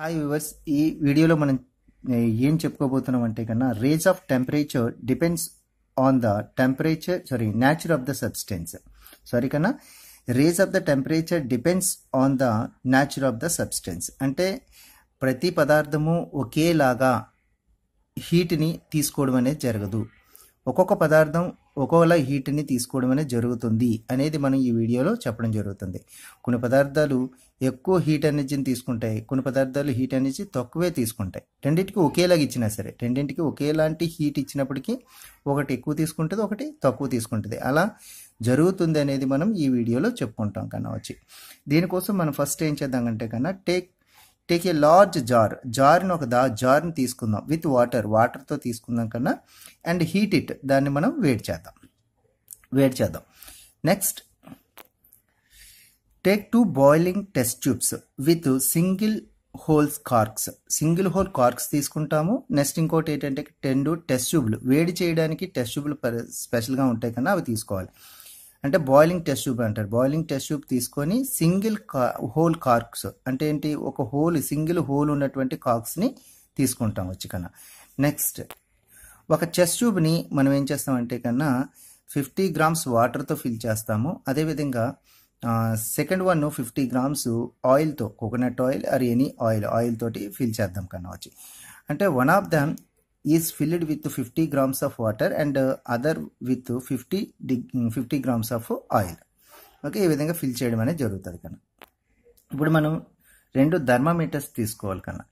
hi viewers ఈ వీడియోలో మనం ఏం చెప్పుకోబోతున్నాం అంటే కన్నా rise of temperature depends on the temperature sorry nature of the substance sorry కన్నా rise of the temperature depends on the nature of the substance అంటే ప్రతి పదార్థము ఒకేలాగా హీట్ని తీసుకోవడం అనేది జరగదు ఒక్కొక్క పదార్థం ఒక్కోలా హీట్ని తీసుకోవడం అనేది జరుగుతుంది అనేది మనం ఈ వీడియోలో చెప్పడం జరుగుతుంది కొన్ని పదార్థాలు ఎక్కువ హీట్ ఎనర్జీని తీసుకుంటాయి కొన్ని పదార్థాలు హీట్ ఎనర్జీ తక్కువే తీసుకుంటాయి రెండింటికి ఒకేలాగా ఇచ్చినా సరే రెండింటికి ఒకేలాంటి హీట్ ఇచ్చినప్పటికీ ఒకటి ఎక్కువ తీసుకుంటుంది ఒకటి తక్కువ తీసుకుంటుంది అలా జరుగుతుంది అనేది మనం ఈ వీడియోలో చెప్పుకుంటాం కన్నా వచ్చి దీనికోసం మనం ఫస్ట్ ఏం చేద్దాం అంటే కన్నా take take a large jar జార్ని ఒక దా జార్ని తీసుకుందాం విత్ వాటర్ వాటర్తో తీసుకుందాం కన్నా అండ్ హీట్ ఇట్ దాన్ని మనం వేడి చేద్దాం వేడి చేద్దాం next take two boiling test tubes with single holes corks single hole corks తీసుకుంటాము నెక్స్ట్ ఇంకోటి ఏంటంటే టెండు టెస్ట్ ట్యూబ్లు వేడి చేయడానికి టెస్ట్ ట్యూబ్లు స్పెషల్గా ఉంటాయి కన్నా అవి తీసుకోవాలి అంటే బాయిలింగ్ టెస్ట్ ట్యూబ్ అంటారు బాయిలింగ్ టెస్ట్ ట్యూబ్ తీసుకొని సింగిల్ కా హోల్ కార్క్స్ అంటే ఏంటి ఒక హోల్ సింగిల్ హోల్ ఉన్నటువంటి కార్క్స్ని తీసుకుంటాం వచ్చి కన్నా నెక్స్ట్ ఒక చెస్ ట్యూబ్ని మనం ఏం చేస్తామంటే కన్నా ఫిఫ్టీ గ్రామ్స్ వాటర్తో ఫిల్ చేస్తాము అదేవిధంగా సెకండ్ వన్ ఫిఫ్టీ గ్రామ్స్ ఆయిల్తో coconut oil or any oil oil తోటి ఫిల్ చేద్దాం కన్నా వచ్చి అంటే one of them is with fifty grams of water and other with fifty 50 fifty grams of oil okay ఈ విధంగా ఫిల్ చేయడం అనేది జరుగుతుంది కన్నా ఇప్పుడు మనం రెండు థర్మామీటర్స్ తీసుకోవాలి కన్నా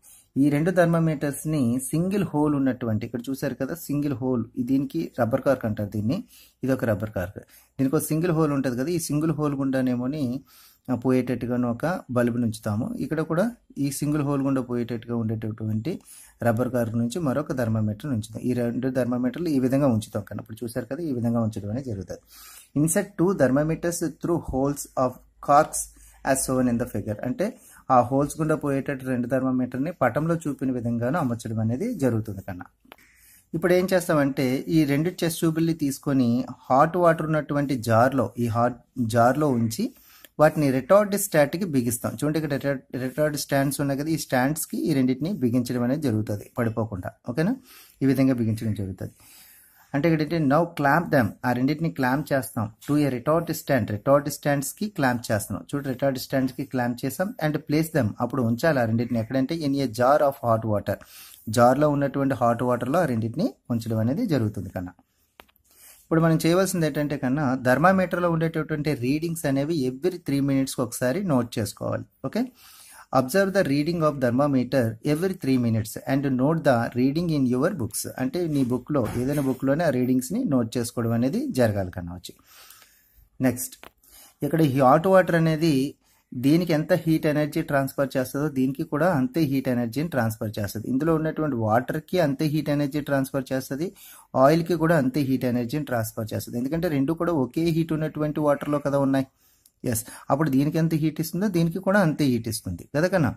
ఈ రెండు థర్మామీటర్స్ని సింగిల్ హోల్ ఉన్నటువంటి ఇక్కడ చూసారు కదా సింగిల్ హోల్ దీనికి రబ్బర్ కార్క్ అంటారు దీన్ని ఇది ఒక రబ్బర్ కార్క్ దీనికి ఒక సింగిల్ హోల్ ఉంటుంది కదా ఈ సింగిల్ హోల్ గుండానేమోని పోయేటట్టుగాను ఒక బల్బును ఉంచుతాము ఇక్కడ కూడా ఈ సింగిల్ హోల్ గుండా పోయేటట్టుగా ఉండేటటువంటి రబ్బర్ కార్ నుంచి మరొక థర్మామీటర్ని ఉంచుతాం ఈ రెండు థర్మామీటర్లు ఈ విధంగా ఉంచుతాం కానీ ఇప్పుడు చూసారు కదా ఈ విధంగా ఉంచడం అనేది జరుగుతుంది insert two thermometers through holes of corks as shown in the figure అంటే ఆ హోల్స్ గుండా పోయేటట్టు రెండు థర్మామీటర్ని పటంలో చూపిన విధంగాను అమర్చడం అనేది జరుగుతుంది కన్నా ఇప్పుడు ఏం చేస్తామంటే ఈ రెండు చెస్ట్ ట్యూబుల్ని తీసుకొని హాట్ వాటర్ ఉన్నటువంటి జార్లో ఈ హాట్ జార్లో ఉంచి వాటిని రిటార్డ్ స్టాట్కి బిగిస్తాం చూడండి ఇక్కడ రిటార్డ్ స్టాండ్స్ ఉన్నాయి కదా ఈ స్టాండ్స్కి ఈ రెండింటిని బిగించడం అనేది జరుగుతుంది పడిపోకుండా ఓకేనా ఈ విధంగా బిగించడం జరుగుతుంది అంటే ఇక్కడ నవ్ క్లాంప్ దామ్ ఆ రెండింటిని క్లాంప్ చేస్తాం to a retort stand retort స్టాండ్స్కి క్లాంప్ చేస్తాం చూడు రిటార్డ్ స్టాండ్స్కి క్లాంప్ చేస్తాం అండ్ ప్లేస్ దామ్ అప్పుడు ఉంచాలి ఆ రెండింటిని ఎక్కడంటే in a jar of hot water జార్లో ఉన్నటువంటి హాట్ వాటర్లో ఆ రెండింటిని ఉంచడం అనేది జరుగుతుంది కన్నా ఇప్పుడు మనం చేయవలసింది ఏంటంటే కన్నా ధర్మామీటర్లో ఉండేటటువంటి రీడింగ్స్ అనేవి ఎవ్రీ త్రీ మినిట్స్కి ఒకసారి నోట్ చేసుకోవాలి okay observe the reading of thermometer every three minutes and note the reading in your books అంటే నీ బుక్లో ఏదైనా బుక్లోనే ఆ రీడింగ్స్ని నోట్ చేసుకోవడం అనేది జరగాలి కన్నా వచ్చి నెక్స్ట్ ఇక్కడ హాట్ వాటర్ అనేది దీనికి ఎంత హీట్ ఎనర్జీ ట్రాన్స్ఫర్ చేస్తుందో దీనికి కూడా అంతే హీట్ ఎనర్జీని ట్రాన్స్ఫర్ చేస్తుంది ఇందులో ఉన్నటువంటి వాటర్కి అంతే హీట్ ఎనర్జీ ట్రాన్స్ఫర్ చేస్తుంది ఆయిల్కి కూడా అంతే హీట్ ఎనర్జీని ట్రాన్స్ఫర్ చేస్తుంది ఎందుకంటే రెండు కూడా ఒకే హీట్ ఉన్నటువంటి వాటర్లో కదా ఉన్నాయి ఎస్ అప్పుడు దీనికి ఎంత హీట్ ఇస్తుందో దీనికి కూడా అంతే హీట్ ఇస్తుంది కదా కన్నా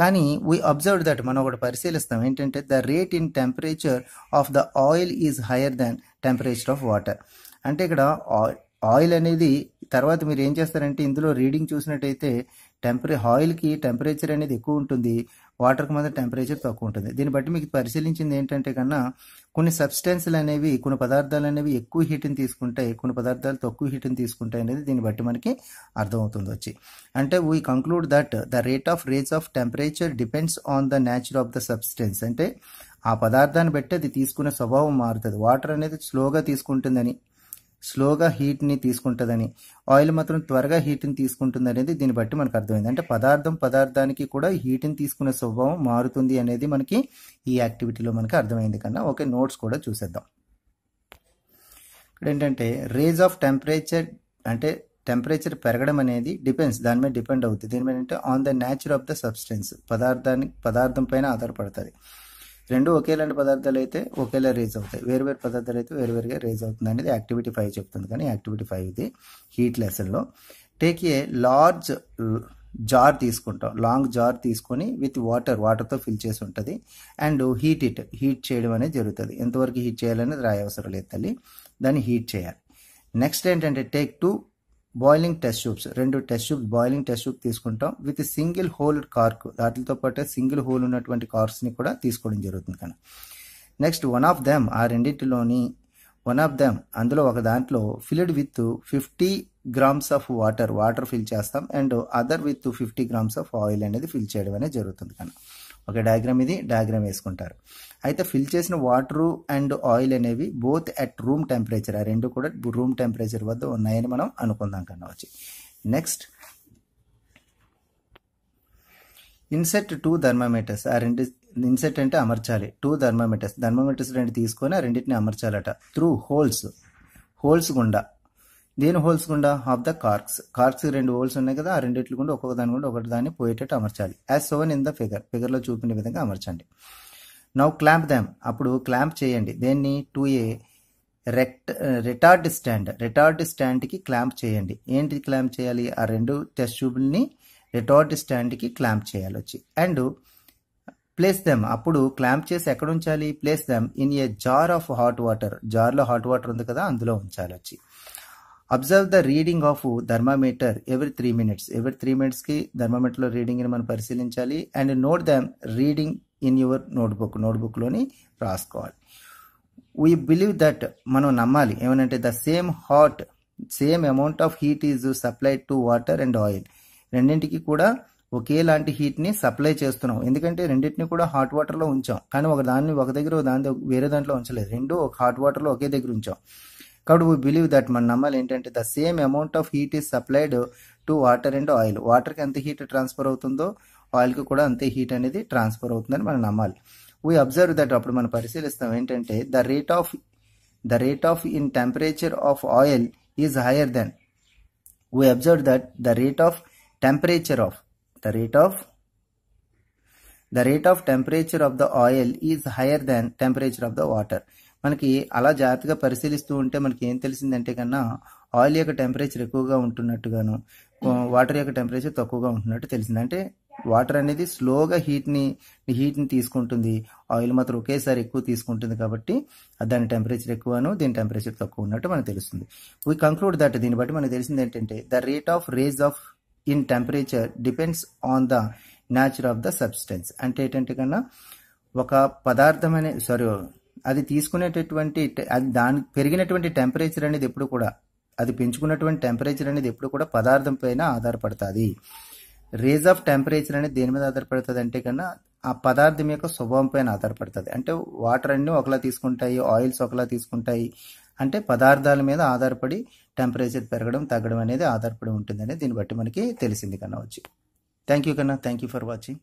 కానీ వీ అబ్జర్వ్ దట్ మనం ఒకటి పరిశీలిస్తాం ఏంటంటే the rate in temperature of the oil is higher than temperature of water అంటే ఇక్కడ ఆయిల్ అనేది తర్వాత మీరు ఏం చేస్తారంటే ఇందులో రీడింగ్ చూసినట్టయితే టెంపరే ఆయిల్కి టెంపరేచర్ అనేది ఎక్కువ ఉంటుంది వాటర్కి మాత్రం టెంపరేచర్ తక్కువ ఉంటుంది దీన్ని బట్టి మీకు పరిశీలించింది ఏంటంటే కన్నా కొన్ని సబ్స్టెన్సులు అనేవి కొన్ని పదార్థాలు అనేవి ఎక్కువ హీట్ని తీసుకుంటాయి కొన్ని పదార్థాలు తక్కువ హీట్ని తీసుకుంటాయి అనేది దీన్ని బట్టి మనకి అర్థమవుతుంది వచ్చి అంటే we conclude that the rate of rise of temperature depends on the nature of the substance అంటే ఆ పదార్థాన్ని బట్టి అది తీసుకునే స్వభావం మారుతుంది వాటర్ అనేది స్లోగా తీసుకుంటుందని స్లోగా హీట్ని తీసుకుంటుందని ఆయిల్ మాత్రం త్వరగా హీట్ని తీసుకుంటుంది అనేది దీన్ని బట్టి మనకు అర్థమైంది అంటే పదార్థం పదార్థానికి కూడా హీట్ని తీసుకునే స్వభావం మారుతుంది అనేది మనకి ఈ యాక్టివిటీలో మనకి అర్థమైంది కన్నా ఓకే నోట్స్ కూడా చూసేద్దాం ఇక్కడ ఏంటంటే రేజ్ ఆఫ్ టెంపరేచర్ అంటే టెంపరేచర్ పెరగడం అనేది డిపెండ్స్ దాని మీద డిపెండ్ అవుతుంది దీని మీద అంటే on the nature of the substance పదార్థానికి పదార్థం పైన ఆధారపడుతుంది రెండు ఒకేలాంటి పదార్థాలు అయితే ఒకేలా రేజ్ అవుతాయి వేరువేరు పదార్థాలు అయితే వేరువేరుగా రేజ్ అవుతుంది అనేది యాక్టివిటీ ఫైవ్ చెప్తుంది కానీ యాక్టివిటీ ఫైవ్ ఇది హీట్ లెసన్లో టేక్ ఏ లార్జ్ జార్ తీసుకుంటాం లాంగ్ జార్ తీసుకొని విత్ వాటర్ వాటర్తో ఫిల్ చేసి ఉంటుంది అండ్ హీట్ ఇట్ హీట్ చేయడం అనేది జరుగుతుంది ఎంతవరకు హీట్ చేయాలనేది రాయవసరం లేదు తల్లి దాన్ని హీట్ చేయాలి నెక్స్ట్ ఏంటంటే take two boiling test tubes రెండు test tubes boiling test tube తీసుకుంటాం విత్ సింగిల్ హోల్ కార్క్ వాటితో పాటు సింగిల్ హోల్ ఉన్నటువంటి కార్క్స్ని కూడా తీసుకోవడం జరుగుతుంది కానీ నెక్స్ట్ వన్ ఆఫ్ దెమ్ ఆ రెండింటిలోని వన్ ఆఫ్ దెమ్ అందులో ఒక దాంట్లో filled with fifty grams of water water fill చేస్తాం and other with fifty grams of oil అనేది ఫిల్ చేయడం అనేది జరుగుతుంది కన్నా ఒక డయాగ్రామ్ ఇది డయాగ్రామ్ వేసుకుంటారు అయితే ఫిల్ చేసిన వాటర్ అండ్ ఆయిల్ అనేవి బోత్ అట్ రూమ్ టెంపరేచర్ ఆ రెండు కూడా రూమ్ టెంపరేచర్ వద్ద ఉన్నాయని మనం అనుకుందాం కన్నా వచ్చి నెక్స్ట్ ఇన్సెట్ టూ థర్మామీటర్స్ ఆ రెండు ఇన్సెట్ అంటే అమర్చాలి టూ థర్మామీటర్స్ థర్మామీటర్స్ రెండు తీసుకొని ఆ రెండింటిని అమర్చాలట త్రూ హోల్స్ హోల్స్ గుండా దీని హోల్స్ గుండా ఆఫ్ ద కార్క్స్ కార్క్స్ రెండు హోల్స్ ఉన్నాయి కదా ఆ రెండిట్లు గుండా ఒక్కొక్క దాని గుండా ఒకటి దాన్ని పోయేటట్టు అమర్చాలి as shown in the figure ఫిగర్లో చూపిన విధంగా అమర్చండి నవ్ క్లాంప్ దామ్ అప్పుడు క్లాంప్ చేయండి దేన్ని టూ ఏ రెక్ట్ రిటార్డ్ స్టాండ్ రిటార్డ్ స్టాండ్కి క్లాంప్ చేయండి ఏంటి క్లాంప్ చేయాలి ఆ రెండు టెస్ట్ ట్యూబ్ని రిటార్డ్ స్టాండ్కి క్లాంప్ చేయాలి వచ్చి అండ్ ప్లేస్ దెమ్ అప్పుడు క్లాంప్ చేసి ఎక్కడ ఉంచాలి place them in a jar of hot water జార్లో హాట్ వాటర్ ఉంది కదా అందులో ఉంచాలి వచ్చి observe the reading of thermometer every three minutes every three మినిట్స్కి థర్మామీటర్లో రీడింగ్ని మనం పరిశీలించాలి and note them reading in your notebook నోట్బుక్లోని రాసుకోవాలి వీ బిలీవ్ దట్ మనం నమ్మాలి ఏమనంటే the same hot same amount of heat is supplied to water and oil రెండింటికి కూడా ఒకేలాంటి హీట్ని సప్లై చేస్తున్నాం ఎందుకంటే రెండింటిని కూడా హాట్ వాటర్లో ఉంచాం కానీ ఒక దాన్ని ఒక దగ్గర దాని వేరే దాంట్లో ఉంచలేదు రెండు ఒక హాట్ వాటర్లో ఒకే దగ్గర ఉంచాం కాబట్టి వీ బిలీవ్ దట్ మన నమ్మాలి ఏంటంటే the same amount of heat is supplied to water and oil వాటర్కి ఎంత హీట్ ట్రాన్స్ఫర్ అవుతుందో ఆయిల్కి కూడా అంతే హీట్ అనేది ట్రాన్స్ఫర్ అవుతుందని మనం నమ్మాలి వీ అబ్జర్వ్ దట్ అప్పుడు మనం పరిశీలిస్తాం ఏంటంటే the rate of the rate of in temperature of oil is higher then we observe that the rate of temperature of the rate of the rate of temperature of the oil is higher than temperature of the water మనకి అలా జాగ్రత్తగా పరిశీలిస్తూ ఉంటే మనకి ఏం తెలిసిందంటే కన్నా oil యొక్క టెంపరేచర్ ఎక్కువగా ఉంటున్నట్టుగాను వాటర్ యొక్క టెంపరేచర్ తక్కువగా ఉంటున్నట్టు తెలిసింది అంటే వాటర్ అనేది స్లోగా హీట్ని హీట్ని తీసుకుంటుంది ఆయిల్ మాత్రం ఒకేసారి ఎక్కువ తీసుకుంటుంది కాబట్టి దాని టెంపరేచర్ ఎక్కువను దీని టెంపరేచర్ తక్కువ ఉన్నట్టు మనకు తెలుస్తుంది వీ కంక్లూడ్ దట్ దీన్ని బట్టి మనకు తెలిసింది ఏంటంటే the rate of rise of in temperature depends on the nature of the substance అంటే ఏంటంటే కన్నా ఒక పదార్థం అనే సారీ అది తీసుకునేటటువంటి అది దాని పెరిగినటువంటి టెంపరేచర్ అనేది ఎప్పుడు కూడా అది పెంచుకున్నటువంటి టెంపరేచర్ అనేది ఎప్పుడు కూడా పదార్థం పైన ఆధారపడుతుంది రేజ్ ఆఫ్ టెంపరేచర్ అనేది దేని మీద ఆధారపడుతుంది అంటే కన్నా ఆ పదార్థం యొక్క స్వభావం పైన ఆధారపడుతుంది అంటే వాటర్ అన్నీ ఒకలా తీసుకుంటాయి ఆయిల్స్ ఒకలా తీసుకుంటాయి అంటే పదార్థాల మీద ఆధారపడి టెంపరేచర్ పెరగడం తగ్గడం అనేది ఆధారపడి ఉంటుందనే దీన్ని బట్టి మనకి తెలిసింది కన్నా వచ్చి థ్యాంక్ యూ కన్నా థ్యాంక్ యూ ఫర్ వాచింగ్